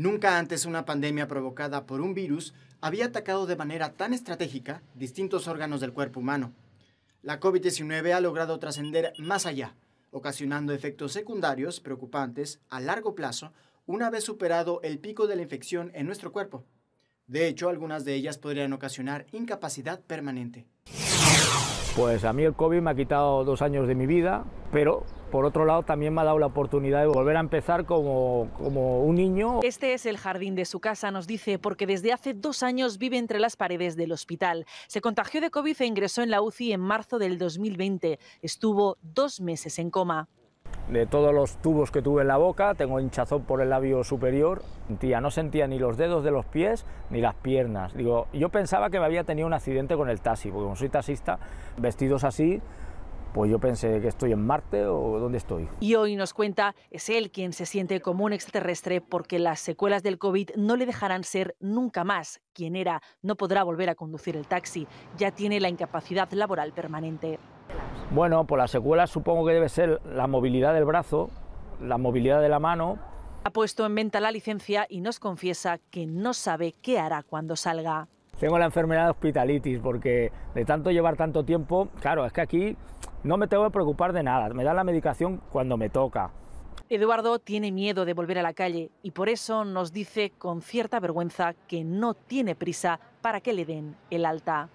Nunca antes una pandemia provocada por un virus había atacado de manera tan estratégica distintos órganos del cuerpo humano. La COVID-19 ha logrado trascender más allá, ocasionando efectos secundarios preocupantes a largo plazo una vez superado el pico de la infección en nuestro cuerpo. De hecho, algunas de ellas podrían ocasionar incapacidad permanente. Pues a mí el COVID me ha quitado dos años de mi vida, pero por otro lado también me ha dado la oportunidad de volver a empezar como, un niño. Este es el jardín de su casa, nos dice, porque desde hace dos años vive entre las paredes del hospital. Se contagió de COVID e ingresó en la UCI en marzo del 2020. Estuvo dos meses en coma de todos los tubos que tuve en la boca, tengo hinchazón por el labio superior, no sentía ni los dedos de los pies ni las piernas. Digo, yo pensaba que me había tenido un accidente con el taxi, porque como soy taxista, vestidos así, pues yo pensé que estoy en Marte o dónde estoy. Y hoy nos cuenta, es él quien se siente como un extraterrestre porque las secuelas del COVID no le dejarán ser nunca más quien era, no podrá volver a conducir el taxi, ya tiene la incapacidad laboral permanente. Bueno, pues la secuela supongo que debe ser la movilidad del brazo, la movilidad de la mano. Ha puesto en venta la licencia y nos confiesa que no sabe qué hará cuando salga. Tengo la enfermedad de hospitalitis porque de tanto llevar tanto tiempo, claro, es que aquí no me tengo que preocupar de nada, me da la medicación cuando me toca. Eduardo tiene miedo de volver a la calle y por eso nos dice con cierta vergüenza que no tiene prisa para que le den el alta.